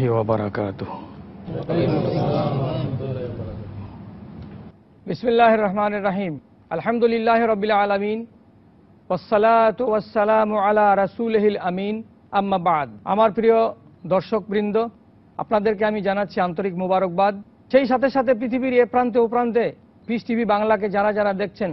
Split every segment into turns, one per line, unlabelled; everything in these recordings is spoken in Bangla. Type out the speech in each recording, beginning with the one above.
আমার প্রিয় দর্শক বৃন্দ আপনাদেরকে আমি জানাচ্ছি আন্তরিক মোবারকবাদ সেই সাথে সাথে পৃথিবীর এ প্রান্তে ও প্রান্তে পিস টিভি বাংলাকে যারা যারা দেখছেন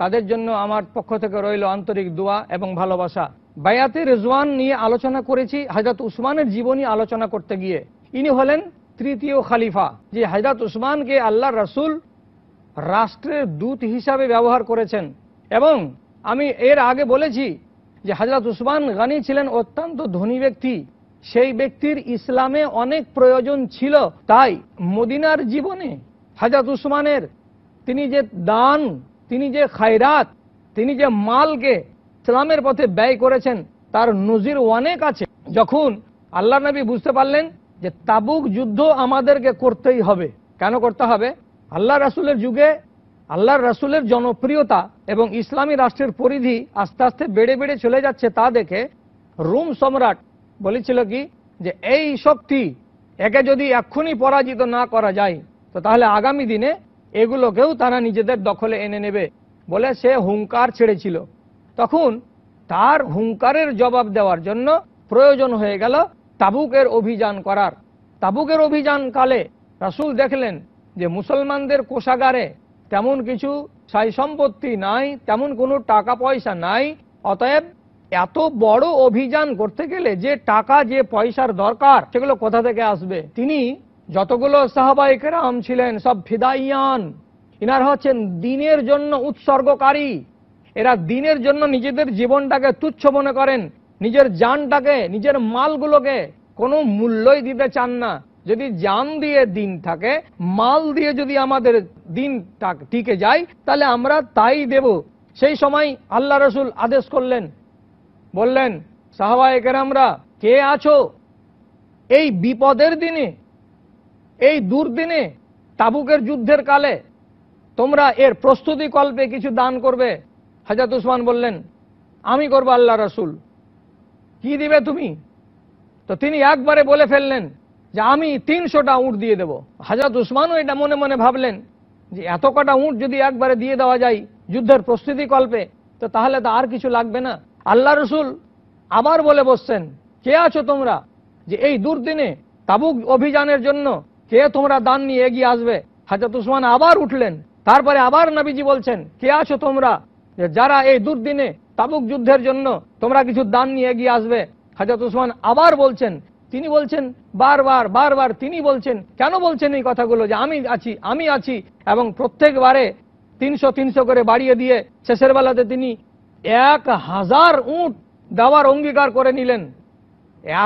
তাদের জন্য আমার পক্ষ থেকে রইল আন্তরিক দোয়া এবং ভালোবাসা বায়াতে রেজওয়ান নিয়ে আলোচনা করেছি হাজরত উসমানের জীবনী আলোচনা করতে গিয়ে ইনি হলেন তৃতীয় খালিফা যে হাজরত উসমানকে আল্লাহ রাসুল রাষ্ট্রের দূত হিসাবে ব্যবহার করেছেন এবং আমি এর আগে বলেছি যে হাজরত উসমান গানি ছিলেন অত্যন্ত ধনী ব্যক্তি সেই ব্যক্তির ইসলামে অনেক প্রয়োজন ছিল তাই মদিনার জীবনে হাজরত উসমানের তিনি যে দান তিনি যে খায়রাত তিনি যে মালকে ইসলামের পথে ব্যয় করেছেন তার নজির অনেক আছে যখন আল্লাহ নবী বুঝতে পারলেন যে তাবুক যুদ্ধ আমাদেরকে করতেই হবে কেন করতে হবে আল্লাহ রাসুলের যুগে আল্লাহর রাসুলের জনপ্রিয়তা এবং ইসলামী রাষ্ট্রের পরিধি আস্তে আস্তে বেড়ে বেড়ে চলে যাচ্ছে তা দেখে রুম সম্রাট বলেছিল কি যে এই শক্তি একে যদি এক্ষুনি পরাজিত না করা যায় তো তাহলে আগামী দিনে এগুলোকেও তারা নিজেদের দখলে এনে নেবে বলে সে হুঙ্কার ছেড়েছিল তখন তার হুঙ্কারের জবাব দেওয়ার জন্য প্রয়োজন হয়ে গেল তাবুকের অভিযান করার তাবুকের অভিযান কালে রাসুল দেখলেন যে মুসলমানদের কোষাগারে তেমন কিছু সাই সম্পত্তি নাই তেমন কোনো টাকা পয়সা নাই অতএব এত বড় অভিযান করতে গেলে যে টাকা যে পয়সার দরকার সেগুলো কোথা থেকে আসবে তিনি যতগুলো সাহাবাইকেরাম ছিলেন সব ফিদাইয়ান ইনার হচ্ছেন দিনের জন্য উৎসর্গকারী এরা দিনের জন্য নিজেদের জীবনটাকে তুচ্ছ মনে করেন নিজের যানটাকে নিজের মালগুলোকে কোনো মূল্যই দিতে চান না যদি জান দিয়ে দিন থাকে মাল দিয়ে যদি আমাদের দিন টিকে যায় তাহলে আমরা তাই দেব সেই সময় আল্লাহ রসুল আদেশ করলেন বললেন সাহবায়কের আমরা কে আছো এই বিপদের দিনে এই দুর্দিনে তাবুকের যুদ্ধের কালে তোমরা এর প্রস্তুতি কল্পে কিছু দান করবে হাজাত উসমান বললেন আমি করব আল্লাহ রসুল কি দিবে তুমি তো তিনি একবারে বলে ফেললেন যে আমি তিনশোটা উঁট দিয়ে দেব হাজাত উসমানও এটা মনে মনে ভাবলেন যে এত কটা উঁট যদি একবারে দিয়ে দেওয়া যায় যুদ্ধের প্রস্তুতি কল্পে তো তাহলে তো আর কিছু লাগবে না আল্লাহ রসুল আবার বলে বসছেন কে আছো তোমরা যে এই দুর্দিনে তাবুক অভিযানের জন্য কে তোমরা দান নিয়ে এগিয়ে আসবে হাজাত উসমান আবার উঠলেন তারপরে আবার নবীজি বলছেন কে আছো তোমরা যে যারা এই দুর্দিনে তাবুক যুদ্ধের জন্য তোমরা কিছু দান নিয়ে এগিয়ে আসবে হাজরত উসমান আবার বলছেন তিনি বলছেন বারবার বারবার তিনি বলছেন কেন বলছেন এই কথাগুলো যে আমি আছি আমি আছি এবং প্রত্যেকবারে তিনশো তিনশো করে বাড়িয়ে দিয়ে শেষের বেলাতে তিনি এক হাজার উঁট দেওয়ার অঙ্গীকার করে নিলেন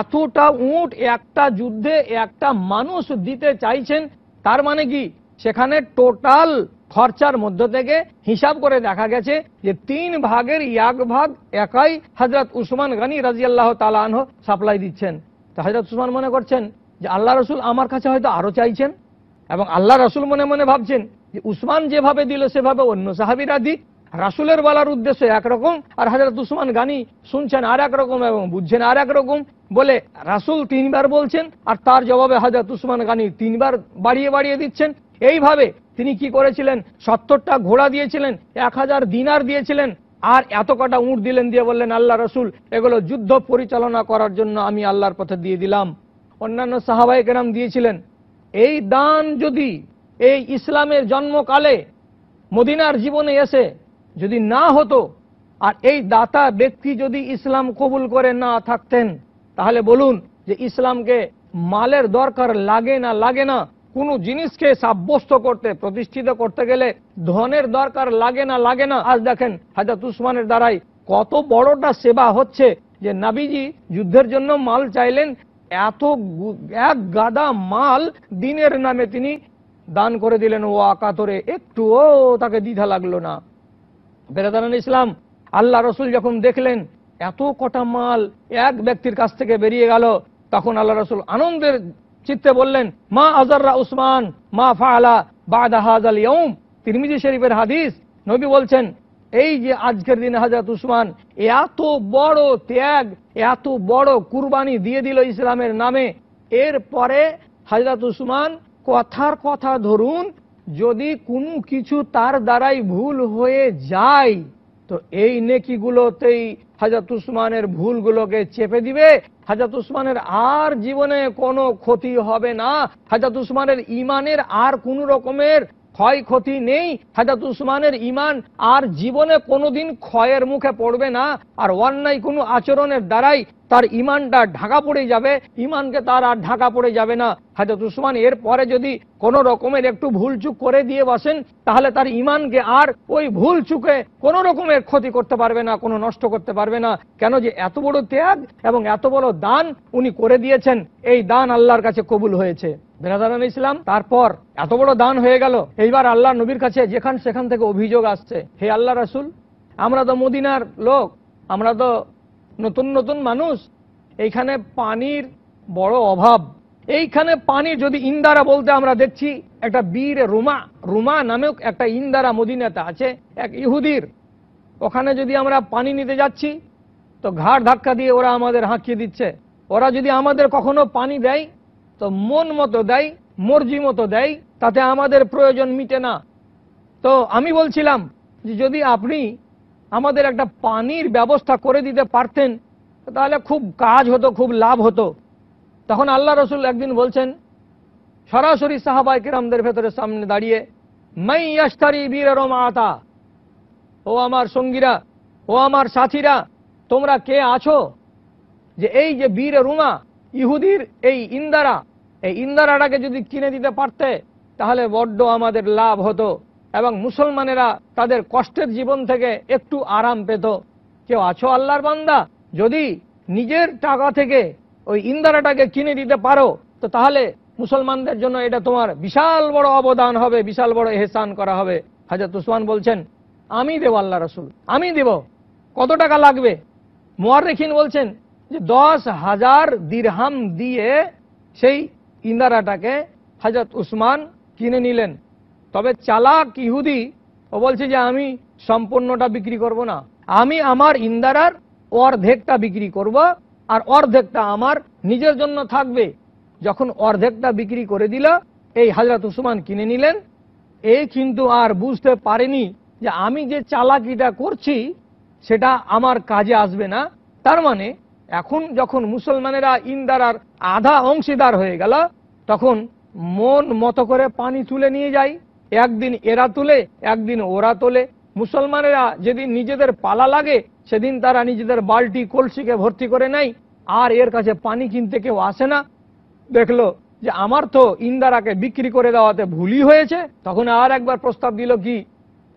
এতটা উঁট একটা যুদ্ধে একটা মানুষ দিতে চাইছেন তার মানে কি সেখানে টোটাল খরচার মধ্য থেকে হিসাব করে দেখা গেছে যে তিন ভাগের এক ভাগ একাই হজরত উসমান গানি রাজিয়াল্লাহ তালানহ সাপ্লাই দিচ্ছেন তা হজরত উসমান মনে করছেন যে আল্লাহ রসুল আমার কাছে হয়তো আরও চাইছেন এবং আল্লাহ রসুল মনে মনে ভাবছেন যে উসমান যেভাবে দিল সেভাবে অন্য সাহাবিরা দিক রাসুলের বলার উদ্দেশ্য একরকম আর হাজরত উসমান গানি শুনছেন আর একরকম এবং বুঝছেন আর একরকম বলে রাসুল তিনবার বলছেন আর তার জবাবে হাজরত উসমান গানি তিনবার বাড়িয়ে বাড়িয়ে দিচ্ছেন এইভাবে তিনি কি করেছিলেন সত্তরটা ঘোড়া দিয়েছিলেন এক হাজার দিনার দিয়েছিলেন আর এত কটা উঁট দিলেন দিয়ে বললেন আল্লাহ রসুল এগুলো যুদ্ধ পরিচালনা করার জন্য আমি আল্লাহর পথে দিয়ে দিলাম অন্যান্য সাহাবাই কেরাম দিয়েছিলেন এই দান যদি এই ইসলামের জন্মকালে মদিনার জীবনে এসে যদি না হতো আর এই দাতা ব্যক্তি যদি ইসলাম কবুল করে না থাকতেন তাহলে বলুন যে ইসলামকে মালের দরকার লাগে না লাগে না কোনো জিনিসকে সাব্যস্ত করতে প্রতিষ্ঠিত করতে গেলে ধনের দরকার লাগে না লাগে না আজ দেখেন হাজাত উসমানের দ্বারাই কত বড়টা সেবা হচ্ছে যে নাবিজি যুদ্ধের জন্য মাল চাইলেন এত এক গাদা মাল দিনের নামে তিনি দান করে দিলেন ও আকাতরে একটুও তাকে দ্বিধা লাগলো না বেরাদান ইসলাম আল্লাহ রসুল যখন দেখলেন এত কটা মাল এক ব্যক্তির কাছ থেকে বেরিয়ে গেল তখন আল্লাহ রসুল আনন্দের চিত্তে বললেন মা আজাররা উসমান মা ফালা বাদা হাজাল ইয়ম তিরমিজি শরীফের হাদিস নবী বলছেন এই যে আজকের দিন হাজরত উসমান এত বড় ত্যাগ এত বড় কুরবানি দিয়ে দিল ইসলামের নামে এর পরে হাজরত উসমান কথার কথা ধরুন যদি কোনো কিছু তার দ্বারাই ভুল হয়ে যায় তো এই নেকিগুলোতেই হাজরত উসমানের ভুলগুলোকে চেপে দিবে হাজাত উসমানের আর জীবনে কোনো ক্ষতি হবে না হাজাত উসমানের ইমানের আর কোন রকমের ক্ষয় ক্ষতি নেই হাজাত উসমানের ইমান আর জীবনে কোনোদিন ক্ষয়ের মুখে পড়বে না আর অন্যায় কোনো আচরণের দ্বারাই তার ইমানটা ঢাকা পড়ে যাবে ইমানকে তার আর ঢাকা পড়ে যাবে না হাজরত উসমান এর পরে যদি কোন রকমের একটু ভুল চুক করে দিয়ে বসেন তাহলে তার ইমানকে আর ওই ভুল চুকে কোন রকমের ক্ষতি করতে পারবে না কোনো নষ্ট করতে পারবে না কেন যে এত বড় ত্যাগ এবং এত বড় দান উনি করে দিয়েছেন এই দান আল্লাহর কাছে কবুল হয়েছে বেরাদারান ইসলাম তারপর এত বড় দান হয়ে গেল এইবার আল্লাহ নবীর কাছে যেখান সেখান থেকে অভিযোগ আসছে হে আল্লাহ রাসুল আমরা তো মদিনার লোক আমরা তো নতুন নতুন মানুষ এইখানে পানির বড় অভাব এইখানে পানি যদি ইন্দারা বলতে আমরা দেখছি একটা বীর রুমা রুমা নামেও একটা ইন্দারা মদিনাতে আছে এক ইহুদির ওখানে যদি আমরা পানি নিতে যাচ্ছি তো ঘাড় ধাক্কা দিয়ে ওরা আমাদের হাঁকিয়ে দিচ্ছে ওরা যদি আমাদের কখনো পানি দেয় তো মন মতো দেয় মর্জি মতো দেয় তাতে আমাদের প্রয়োজন মিটে না তো আমি বলছিলাম যে যদি আপনি আমাদের একটা পানির ব্যবস্থা করে দিতে পারতেন তাহলে খুব কাজ হতো খুব লাভ হতো তখন আল্লাহ রসুল একদিন বলছেন সরাসরি সাহাবাই কিরামদের ভেতরে সামনে দাঁড়িয়ে মাই আস্তারি বীর আতা ও আমার সঙ্গীরা ও আমার সাথীরা তোমরা কে আছো যে এই যে বীর রুমা ইহুদির এই ইন্দারা এই ইন্দারাটাকে যদি কিনে দিতে পারতে তাহলে বড্ড আমাদের লাভ হতো এবং মুসলমানেরা তাদের কষ্টের জীবন থেকে একটু আরাম পেত কেউ আছো আল্লাহর বান্দা যদি নিজের টাকা থেকে ওই ইন্দারাটাকে কিনে দিতে পারো তো তাহলে মুসলমানদের জন্য এটা তোমার বিশাল বড় অবদান হবে বিশাল বড় এহসান করা হবে হাজার উসমান বলছেন আমি দেব আল্লাহ রসুল আমি দেব কত টাকা লাগবে মোয়ারেখিন বলছেন যে দশ হাজার দিরহাম দিয়ে সেই ইন্দারাটাকে হাজরত উসমান কিনে নিলেন তবে চালাক ইহুদি ও বলছে যে আমি সম্পূর্ণটা বিক্রি করব না আমি আমার ইন্দারার অর্ধেকটা বিক্রি করব আর অর্ধেকটা আমার নিজের জন্য থাকবে যখন অর্ধেকটা বিক্রি করে দিল এই হাজরত উসমান কিনে নিলেন এই কিন্তু আর বুঝতে পারেনি যে আমি যে চালাকিটা করছি সেটা আমার কাজে আসবে না তার মানে এখন যখন মুসলমানেরা ইন্দারার আধা অংশীদার হয়ে গেল তখন মন মতো করে পানি তুলে নিয়ে যায় একদিন এরা তোলে একদিন ওরা তোলে মুসলমানেরা যেদিন নিজেদের পালা লাগে সেদিন তারা নিজেদের বালটি কলসিকে ভর্তি করে নেয় আর এর কাছে পানি কিনতে কেউ আসে না দেখলো যে আমার তো ইন্দারাকে বিক্রি করে দেওয়াতে ভুলই হয়েছে তখন আর একবার প্রস্তাব দিল কি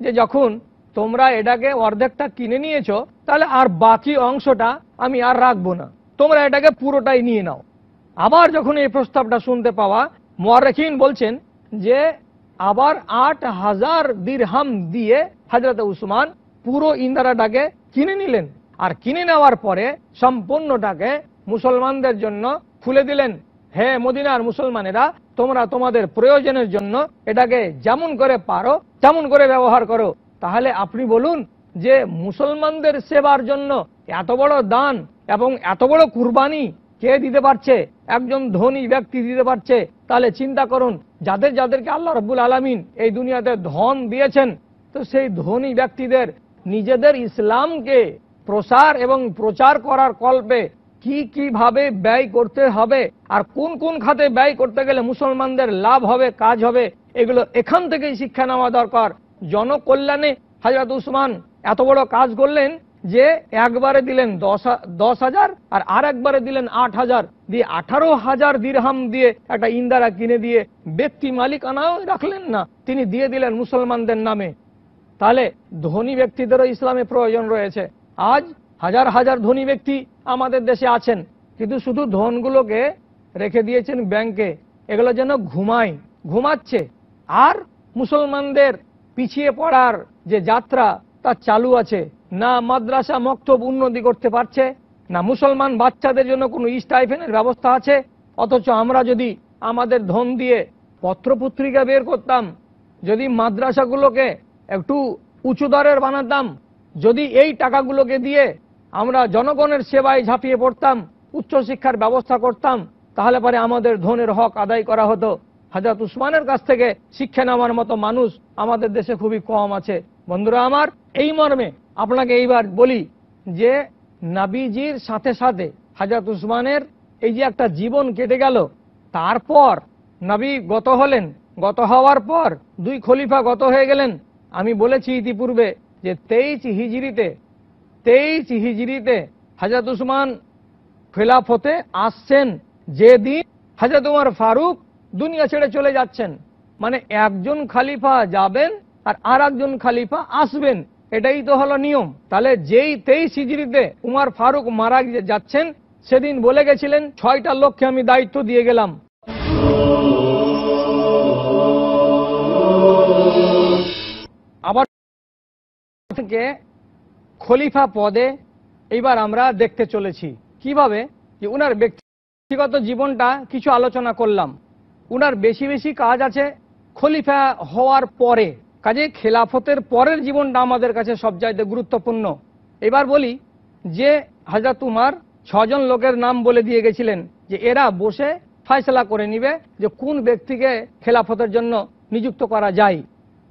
যে যখন তোমরা এটাকে অর্ধেকটা কিনে নিয়েছো তাহলে আর বাকি অংশটা আমি আর রাখবো না তোমরা এটাকে পুরোটাই নিয়ে নাও আবার যখন এই প্রস্তাবটা শুনতে পাওয়া মোয়ারেখিন বলছেন যে আবার আট হাজার দিরহাম দিয়ে হাজরত উসমান পুরো ইন্দারাটাকে কিনে নিলেন আর কিনে নেওয়ার পরে সম্পূর্ণটাকে মুসলমানদের জন্য খুলে দিলেন হে মদিনার মুসলমানেরা তোমরা তোমাদের প্রয়োজনের জন্য এটাকে যেমন করে পারো তেমন করে ব্যবহার করো তাহলে আপনি বলুন যে মুসলমানদের সেবার জন্য এত বড় দান এবং এত বড় কুরবানি কে দিতে পারছে একজন ধনী ব্যক্তি দিতে পারছে তাহলে চিন্তা করুন যাদের যাদেরকে আল্লাহ রব্বুল আলমিন এই দুনিয়াতে ধন দিয়েছেন তো সেই ধনী ব্যক্তিদের নিজেদের ইসলামকে প্রসার এবং প্রচার করার কল্পে কি কিভাবে ব্যয় করতে হবে আর কোন কোন খাতে ব্যয় করতে গেলে মুসলমানদের লাভ হবে কাজ হবে এগুলো এখান থেকেই শিক্ষা নেওয়া দরকার জনকল্যাণে হাজরত উসমান এত বড় কাজ করলেন যে একবারে দিলেন দশ হাজার আর আর একবারে দিলেন আট হাজার দিয়ে আঠারো হাজার দিরহাম দিয়ে একটা ইন্দারা কিনে দিয়ে ব্যক্তি মালিক আনাও রাখলেন না তিনি দিয়ে দিলেন মুসলমানদের নামে তাহলে ধনী ব্যক্তিদেরও ইসলামে প্রয়োজন রয়েছে আজ হাজার হাজার ধনী ব্যক্তি আমাদের দেশে আছেন কিন্তু শুধু ধনগুলোকে রেখে দিয়েছেন ব্যাংকে এগুলো যেন ঘুমায় ঘুমাচ্ছে আর মুসলমানদের পিছিয়ে পড়ার যে যাত্রা তা চালু আছে না মাদ্রাসা মক্তব উন্নতি করতে পারছে না মুসলমান বাচ্চাদের জন্য কোনো স্টাইফেনের ব্যবস্থা আছে অথচ আমরা যদি আমাদের ধন দিয়ে পত্রপত্রিকা বের করতাম যদি মাদ্রাসাগুলোকে একটু উঁচু দরের বানাতাম যদি এই টাকাগুলোকে দিয়ে আমরা জনগণের সেবায় ঝাঁপিয়ে পড়তাম উচ্চশিক্ষার ব্যবস্থা করতাম তাহলে পরে আমাদের ধনের হক আদায় করা হতো হাজরত উসমানের কাছ থেকে শিক্ষা নেওয়ার মতো মানুষ আমাদের দেশে খুবই কম আছে বন্ধুরা আমার এই মর্মে আপনাকে এইবার বলি যে নাবিজির সাথে সাথে হাজরত উসমানের এই যে একটা জীবন কেটে গেল তারপর নাবি গত হলেন গত হওয়ার পর দুই খলিফা গত হয়ে গেলেন আমি বলেছি ইতিপূর্বে যে তেইশ হিজড়িতে তেইশ হিজড়িতে হাজরত উসমান খেলাফতে আসছেন যেদিন হাজরত উমার ফারুক দুনিয়া ছেড়ে চলে যাচ্ছেন মানে একজন খালিফা যাবেন আর আর একজন খালিফা আসবেন এটাই তো হলো নিয়ম তাহলে যেই তেইশ হিজড়িতে উমার ফারুক মারা যাচ্ছেন সেদিন বলে গেছিলেন ছয়টা লক্ষ্যে আমি দায়িত্ব দিয়ে গেলাম আবার থেকে খলিফা পদে এইবার আমরা দেখতে চলেছি কিভাবে যে উনার ব্যক্তিগত জীবনটা কিছু আলোচনা করলাম উনার বেশি বেশি কাজ আছে খলিফা হওয়ার পরে কাজে খেলাফতের পরের জীবনটা আমাদের কাছে সবচাইতে গুরুত্বপূর্ণ এবার বলি যে হাজরত উমার ছজন লোকের নাম বলে দিয়ে গেছিলেন যে এরা বসে ফয়সলা করে নিবে যে কোন ব্যক্তিকে খেলাফতের জন্য নিযুক্ত করা যায়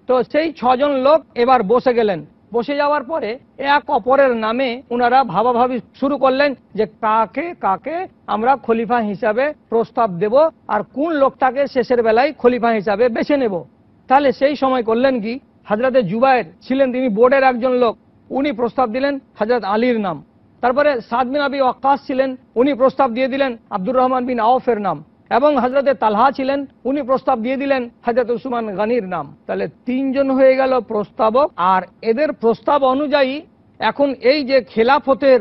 তো সেই ছজন লোক এবার বসে গেলেন বসে যাওয়ার পরে এক অপরের নামে ওনারা ভাবাভাবি শুরু করলেন যে কাকে কাকে আমরা খলিফা হিসাবে প্রস্তাব দেব আর কোন লোকটাকে শেষের বেলায় খলিফা হিসাবে বেছে নেব তাহলে সেই সময় করলেন কি হাজরাতে জুবায়ের ছিলেন তিনি বোর্ডের একজন লোক উনি প্রস্তাব দিলেন হাজরত আলীর নাম তারপরে সাদমিন আবি ওয়াক্কাস ছিলেন উনি প্রস্তাব দিয়ে দিলেন আব্দুর রহমান বিন আওফের নাম এবং হজরতে তালহা ছিলেন উনি প্রস্তাব দিয়ে দিলেন হাজরত উসমান গানির নাম তাহলে তিনজন হয়ে গেল প্রস্তাবক আর এদের প্রস্তাব অনুযায়ী এখন এই যে খেলাফতের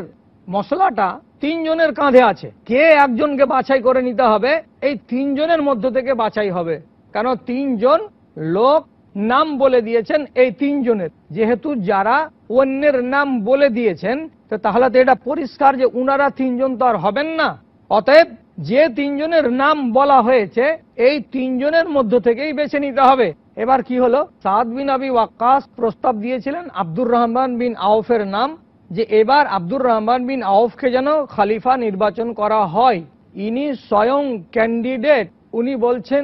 মশলাটা তিনজনের কাঁধে আছে কে একজনকে বাছাই করে নিতে হবে এই তিনজনের মধ্য থেকে বাছাই হবে কেন তিনজন লোক নাম বলে দিয়েছেন এই তিনজনের যেহেতু যারা অন্যের নাম বলে দিয়েছেন তো তাহলে তো এটা পরিষ্কার যে উনারা তিনজন তো আর হবেন না অতএব যে তিনজনের নাম বলা হয়েছে এই তিনজনের মধ্য থেকেই বেছে নিতে হবে এবার কি হলো সাদ বিন আবি ওয়াক্কাস প্রস্তাব দিয়েছিলেন আব্দুর রহমান বিন আউফের নাম যে এবার আব্দুর রহমান বিন আউফকে যেন খালিফা নির্বাচন করা হয় ইনি স্বয়ং ক্যান্ডিডেট উনি বলছেন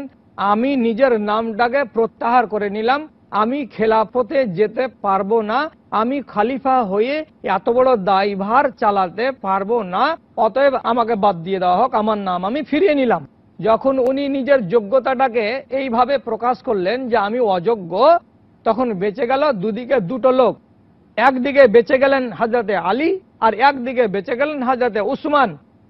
আমি নিজের নামটাকে প্রত্যাহার করে নিলাম আমি খেলাফতে যেতে পারবো না আমি খালিফা হয়ে এত বড় দায়ভার চালাতে পারবো না অতএব আমাকে বাদ দিয়ে দেওয়া হোক আমার নাম আমি ফিরিয়ে নিলাম যখন উনি নিজের যোগ্যতাটাকে এইভাবে প্রকাশ করলেন যে আমি অযোগ্য তখন বেঁচে গেল দুদিকে দুটো লোক একদিকে বেঁচে গেলেন হাজরতে আলী আর একদিকে বেঁচে গেলেন হাজরতে উসমান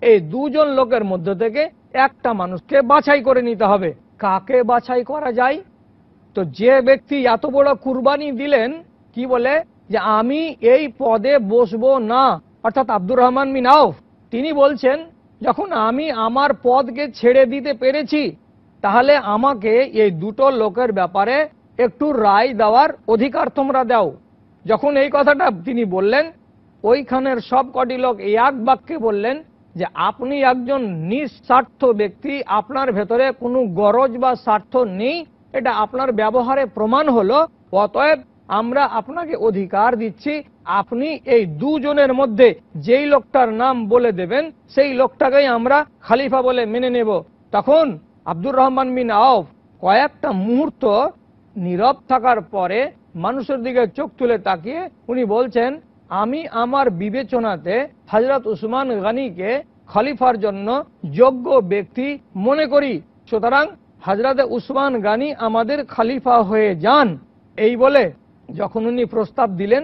এই দুজন লোকের মধ্য থেকে একটা মানুষকে বাছাই করে নিতে হবে কাকে বাছাই করা যায় তো যে ব্যক্তি এত বড় কুরবানি দিলেন কি বলে যে আমি এই পদে বসবো না অর্থাৎ আব্দুর রহমান মিনাউফ তিনি বলছেন যখন আমি আমার পদকে ছেড়ে দিতে পেরেছি তাহলে আমাকে এই দুটো লোকের ব্যাপারে একটু রায় দেওয়ার অধিকার তোমরা দাও যখন এই কথাটা তিনি বললেন ওইখানের সব কটি লোক এক বাক্যে বললেন যে আপনি একজন নিঃস্বার্থ ব্যক্তি আপনার ভেতরে কোনো গরজ বা স্বার্থ নেই এটা আপনার ব্যবহারে প্রমাণ হলো অতএব আমরা আপনাকে অধিকার দিচ্ছি আপনি এই দুজনের মধ্যে যেই লোকটার নাম বলে দেবেন সেই লোকটাকেই আমরা খালিফা বলে মেনে নেব তখন আব্দুর রহমান বিন আউফ কয়েকটা মুহূর্ত নীরব থাকার পরে মানুষের দিকে চোখ তুলে তাকিয়ে উনি বলছেন আমি আমার বিবেচনাতে হাজরত উসমান গানিকে খলিফার জন্য যোগ্য ব্যক্তি মনে করি সুতরাং হাজরাতে উসমান গানি আমাদের খালিফা হয়ে যান এই বলে যখন উনি প্রস্তাব দিলেন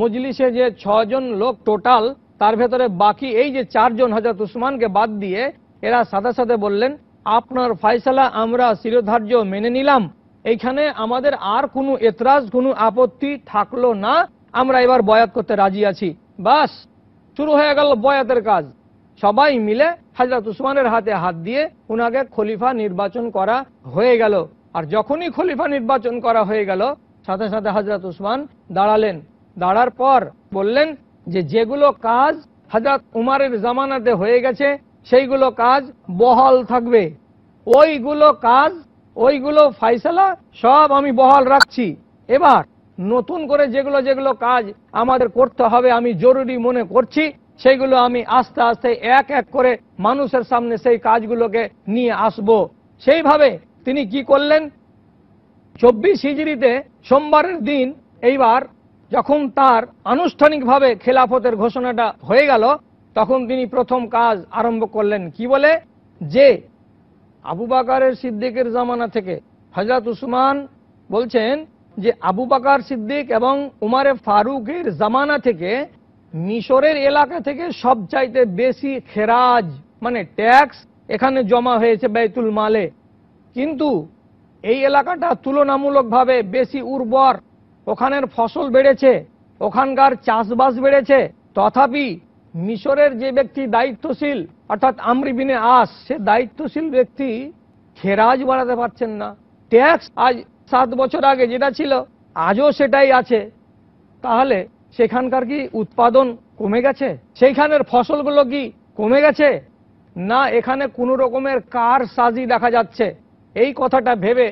মজলিসে যে ছজন লোক টোটাল তার ভেতরে বাকি এই যে চারজন হজরত উসমানকে বাদ দিয়ে এরা সাথে সাথে বললেন আপনার ফয়সালা আমরা শিরোধার্য মেনে নিলাম এইখানে আমাদের আর কোনো এতরাজ কোনো আপত্তি থাকলো না আমরা এবার বয়াত করতে রাজি আছি বাস শুরু হয়ে গেল বয়াতের কাজ সবাই মিলে হাজরত উসমানের হাতে হাত দিয়ে উনাকে খলিফা নির্বাচন করা হয়ে গেল আর যখনই খলিফা নির্বাচন করা হয়ে গেল সাথে সাথে হাজরত উসমান দাঁড়ালেন দাঁড়ার পর বললেন যে যেগুলো কাজ হাজরত উমারের জামানাতে হয়ে গেছে সেইগুলো কাজ বহাল থাকবে ওইগুলো কাজ ওইগুলো ফাইসলা সব আমি বহাল রাখছি এবার নতুন করে যেগুলো যেগুলো কাজ আমাদের করতে হবে আমি জরুরি মনে করছি সেইগুলো আমি আস্তে আস্তে এক এক করে মানুষের সামনে সেই কাজগুলোকে নিয়ে আসব সেইভাবে তিনি কি করলেন চব্বিশ হিজড়িতে সোমবারের দিন এইবার যখন তার আনুষ্ঠানিকভাবে খেলাফতের ঘোষণাটা হয়ে গেল তখন তিনি প্রথম কাজ আরম্ভ করলেন কি বলে যে আবু বাকারের সিদ্দিকের জামানা থেকে হজরত উসমান বলছেন যে আবু বাকার সিদ্দিক এবং উমারে ফারুকের জামানা থেকে মিশরের এলাকা থেকে সবচাইতে বেশি খেরাজ মানে ট্যাক্স এখানে জমা হয়েছে বেতুল মালে কিন্তু এই এলাকাটা তুলনামূলকভাবে বেশি উর্বর ওখানের ফসল বেড়েছে ওখানকার চাষবাস বেড়েছে তথাপি মিশরের যে ব্যক্তি দায়িত্বশীল অর্থাৎ আমরিবিনে আস সে দায়িত্বশীল ব্যক্তি খেরাজ বাড়াতে পারছেন না ট্যাক্স আজ সাত বছর আগে যেটা ছিল আজও সেটাই আছে তাহলে সেখানকার কি উৎপাদন কমে গেছে সেইখানের ফসলগুলো কি কমে গেছে না এখানে কোনো রকমের কার সাজি দেখা যাচ্ছে এই কথাটা ভেবে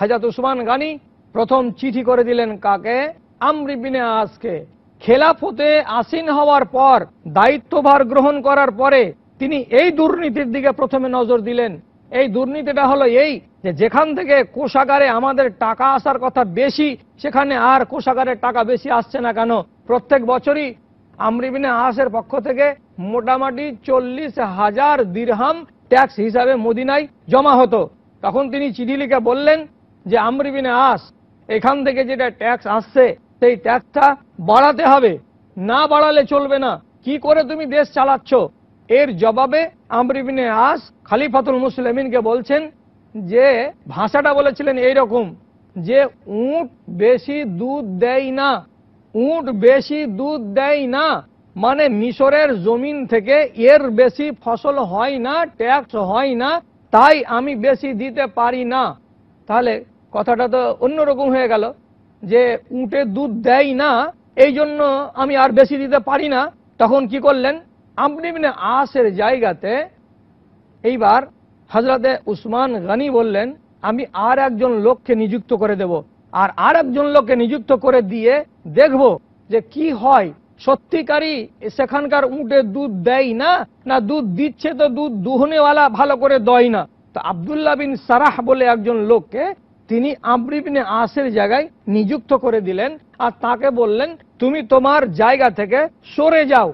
হাজাত উসমান গানি প্রথম চিঠি করে দিলেন কাকে আমরিবিনে আজকে খেলাফতে আসীন হওয়ার পর দায়িত্বভার গ্রহণ করার পরে তিনি এই দুর্নীতির দিকে প্রথমে নজর দিলেন এই দুর্নীতিটা হলো এই যে যেখান থেকে কোষাগারে আমাদের টাকা আসার কথা বেশি সেখানে আর কোষাগারে টাকা বেশি আসছে না কেন প্রত্যেক বছরই আমরিবিনে আসের পক্ষ থেকে মোটামুটি চল্লিশ হাজার দিরহাম ট্যাক্স হিসাবে মদিনায় জমা হতো তখন তিনি চিঠি লিখে বললেন যে আমরিবিনে আস এখান থেকে যেটা ট্যাক্স আসছে সেই ট্যাক্সটা বাড়াতে হবে না বাড়ালে চলবে না কি করে তুমি দেশ চালাচ্ছ এর জবাবে আমরিবিনে আস খালিফাতুল মুসলিমিনকে বলছেন যে ভাষাটা বলেছিলেন এই রকম যে উঁট বেশি দুধ দেয় না উঁট বেশি দুধ দেয় না মানে মিশরের জমিন থেকে এর বেশি ফসল হয় না ট্যাক্স হয় না তাই আমি বেশি দিতে পারি না তাহলে কথাটা তো অন্যরকম হয়ে গেল যে উঁটে দুধ দেয় না এই জন্য আমি আর বেশি দিতে পারি না তখন কি করলেন আপনি মানে আসের জায়গাতে এইবার হজরতে উসমান গানি বললেন আমি আর একজন লোককে নিযুক্ত করে দেব আর আর একজন লোককে নিযুক্ত করে দিয়ে দেখব যে কি হয় সত্যিকারই সেখানকার উঁটে দুধ দেয় না না দুধ দিচ্ছে তো দুধ দুহনেওয়ালা ভালো করে দেয় না তো আবদুল্লাহ বিন সারাহ বলে একজন লোককে তিনি আমরিবিনে আসের জায়গায় নিযুক্ত করে দিলেন আর তাকে বললেন তুমি তোমার জায়গা থেকে সরে যাও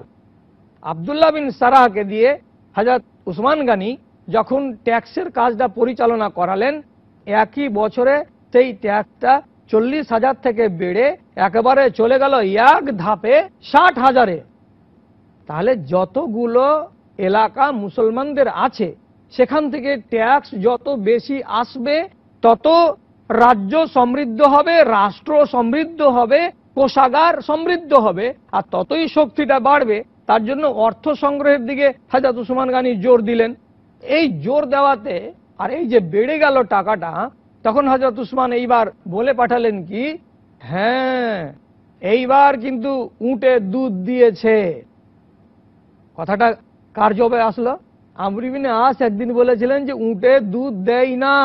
আবদুল্লাহ বিন সারাহকে দিয়ে হাজার উসমান গানী যখন ট্যাক্সের কাজটা পরিচালনা করালেন একই বছরে সেই ট্যাক্সটা চল্লিশ হাজার থেকে বেড়ে একেবারে চলে গেল এক ধাপে ষাট হাজারে তাহলে যতগুলো এলাকা মুসলমানদের আছে সেখান থেকে ট্যাক্স যত বেশি আসবে তত রাজ্য সমৃদ্ধ হবে রাষ্ট্র সমৃদ্ধ হবে কোষাগার সমৃদ্ধ হবে আর ততই শক্তিটা বাড়বে তার জন্য অর্থ সংগ্রহের দিকে হাজাত উসমান গানি জোর দিলেন এই জোর দেওয়াতে আর এই যে বেড়ে গেল টাকাটা তখন হজরত উসমান এইবার বলে পাঠালেন কি হ্যাঁ এইবার কিন্তু উঁটে দুধ দিয়েছে কথাটা কার জবে আসলো আমরিবিনে আস একদিন বলেছিলেন যে উঁটে দুধ দেয় না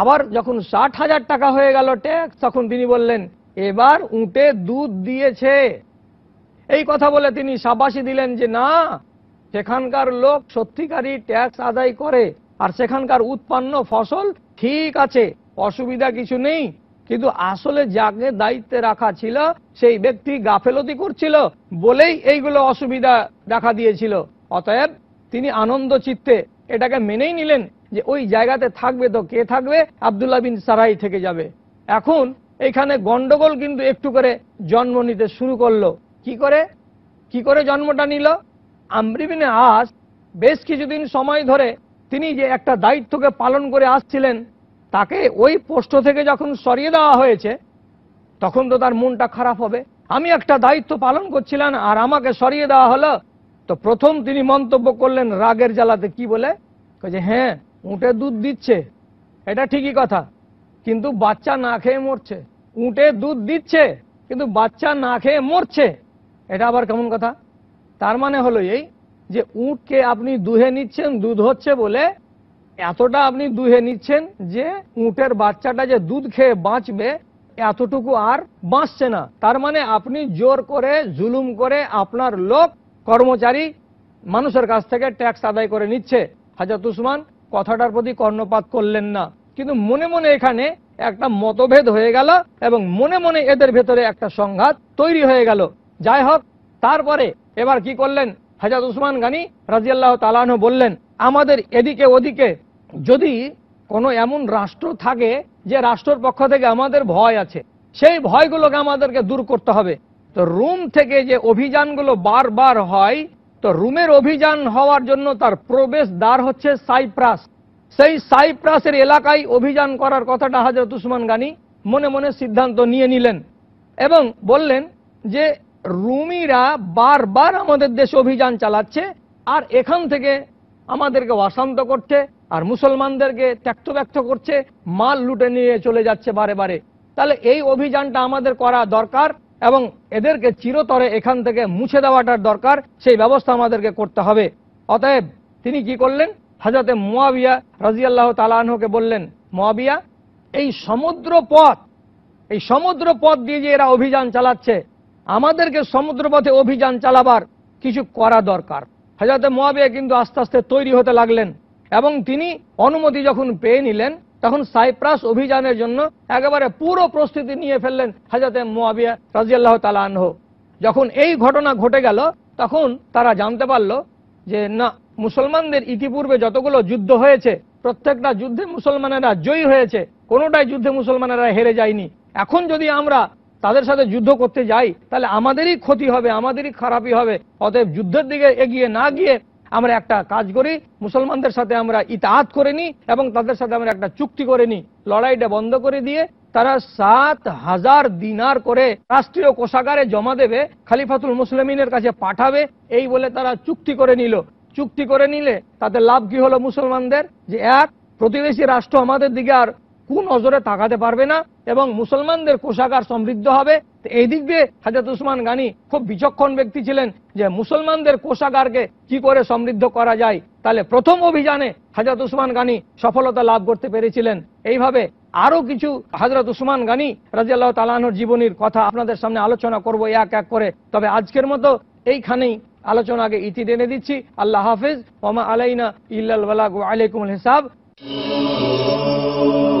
আবার যখন ষাট হাজার টাকা হয়ে গেল ট্যাক্স তখন তিনি বললেন এবার উঁটে দুধ দিয়েছে এই কথা বলে তিনি সাবাসী দিলেন যে না সেখানকার লোক সত্যিকারী ট্যাক্স আদায় করে আর সেখানকার উৎপন্ন ফসল ঠিক আছে অসুবিধা কিছু নেই কিন্তু আসলে যাকে দায়িত্বে রাখা ছিল সেই ব্যক্তি গাফেলতি করছিল বলেই এইগুলো অসুবিধা দেখা দিয়েছিল অতএব তিনি আনন্দ চিত্তে এটাকে মেনেই নিলেন যে ওই জায়গাতে থাকবে তো কে থাকবে আবদুল্লা বিন সারাই থেকে যাবে এখন এখানে গন্ডগোল কিন্তু একটু করে জন্ম নিতে শুরু করলো কি করে কি করে জন্মটা নিল আমরিবিনে আস বেশ কিছুদিন সময় ধরে তিনি যে একটা দায়িত্বকে পালন করে আসছিলেন তাকে ওই পোস্ট থেকে যখন সরিয়ে দেওয়া হয়েছে তখন তো তার মনটা খারাপ হবে আমি একটা দায়িত্ব পালন করছিলাম আর আমাকে সরিয়ে দেওয়া হলো তো প্রথম তিনি মন্তব্য করলেন রাগের জ্বালাতে কি বলে যে হ্যাঁ উঁটে দুধ দিচ্ছে এটা ঠিকই কথা কিন্তু বাচ্চা না খেয়ে মরছে উঁটে দুধ দিচ্ছে কিন্তু বাচ্চা না খেয়ে মরছে এটা আবার কেমন কথা তার মানে হলো এই যে উঁটকে আপনি দুহে নিচ্ছেন দুধ হচ্ছে বলে এতটা আপনি দুহে নিচ্ছেন যে উঁটের বাচ্চাটা যে দুধ খেয়ে বাঁচবে এতটুকু আর বাঁচছে না তার মানে আপনি জোর করে জুলুম করে আপনার লোক কর্মচারী মানুষের কাছ থেকে ট্যাক্স আদায় করে নিচ্ছে হাজাত উসমান কথাটার প্রতি কর্ণপাত করলেন না কিন্তু মনে মনে এখানে একটা মতভেদ হয়ে গেল এবং মনে মনে এদের ভেতরে একটা সংঘাত তৈরি হয়ে গেল যাই হোক তারপরে এবার কি করলেন হাজাদ উসমান গানি রাজিয়াল্লাহ তালানহ বললেন আমাদের এদিকে ওদিকে যদি কোনো এমন রাষ্ট্র থাকে যে রাষ্ট্রর পক্ষ থেকে আমাদের ভয় আছে সেই ভয়গুলোকে আমাদেরকে দূর করতে হবে তো রুম থেকে যে অভিযানগুলো বারবার হয় তো রুমের অভিযান হওয়ার জন্য তার প্রবেশ দ্বার হচ্ছে সাইপ্রাস সেই সাইপ্রাসের এলাকায় অভিযান করার কথাটা হাজরত উসমান গানি মনে মনে সিদ্ধান্ত নিয়ে নিলেন এবং বললেন যে রুমিরা বারবার আমাদের দেশে অভিযান চালাচ্ছে আর এখান থেকে আমাদেরকে অশান্ত করছে আর মুসলমানদেরকে ত্যক্ত ব্যক্ত করছে মাল লুটে নিয়ে চলে যাচ্ছে বারে বারে তাহলে এই অভিযানটা আমাদের করা দরকার এবং এদেরকে চিরতরে এখান থেকে মুছে দেওয়াটার দরকার সেই ব্যবস্থা আমাদেরকে করতে হবে অতএব তিনি কি করলেন হাজাতে মোয়াবিয়া রাজিয়াল্লাহ তালাহকে বললেন মোয়াবিয়া এই সমুদ্র পথ এই সমুদ্র পথ দিয়ে যে এরা অভিযান চালাচ্ছে আমাদেরকে সমুদ্রপথে অভিযান চালাবার কিছু করা দরকার হাজাতে মোয়াবিয়া কিন্তু আস্তে আস্তে তৈরি হতে লাগলেন এবং তিনি অনুমতি যখন পেয়ে নিলেন তখন সাইপ্রাস অভিযানের জন্য একেবারে পুরো প্রস্তুতি নিয়ে ফেললেন হাজাতে মোয়াবিয়া রাজিয়াল্লাহ তালাহ যখন এই ঘটনা ঘটে গেল তখন তারা জানতে পারল যে না মুসলমানদের ইতিপূর্বে যতগুলো যুদ্ধ হয়েছে প্রত্যেকটা যুদ্ধে মুসলমানেরা জয়ী হয়েছে কোনোটাই যুদ্ধে মুসলমানেরা হেরে যায়নি এখন যদি আমরা তাদের সাথে যুদ্ধ করতে যাই তাহলে আমাদেরই ক্ষতি হবে আমাদেরই খারাপই হবে অতএব যুদ্ধের দিকে এগিয়ে না গিয়ে আমরা একটা কাজ করি মুসলমানদের সাথে আমরা ইতাহাত করে নিই এবং তাদের সাথে আমরা একটা চুক্তি করে নিই লড়াইটা বন্ধ করে দিয়ে তারা সাত হাজার দিনার করে রাষ্ট্রীয় কোষাগারে জমা দেবে খালিফাতুল মুসলিমিনের কাছে পাঠাবে এই বলে তারা চুক্তি করে নিল চুক্তি করে নিলে তাতে লাভ কি হলো মুসলমানদের যে এক প্রতিবেশী রাষ্ট্র আমাদের দিকে আর কোন নজরে তাকাতে পারবে না এবং মুসলমানদের কোষাগার সমৃদ্ধ হবে এই দিক দিয়ে হাজরত উসমান গানি খুব বিচক্ষণ ব্যক্তি ছিলেন যে মুসলমানদের কোষাগারকে কি করে সমৃদ্ধ করা যায় তাহলে প্রথম অভিযানে হাজরত উসমান গানি সফলতা লাভ করতে পেরেছিলেন এইভাবে আরো কিছু হাজরত উসমান গানি রাজিয়াল্লাহ তালানোর জীবনীর কথা আপনাদের সামনে আলোচনা করব এক এক করে তবে আজকের মতো এইখানেই আলোচনাকে ইতি টেনে দিচ্ছি আল্লাহ হাফিজ ওমা আলাইনা ইল্লাল বালাগু আলাইকুমুল হিসাব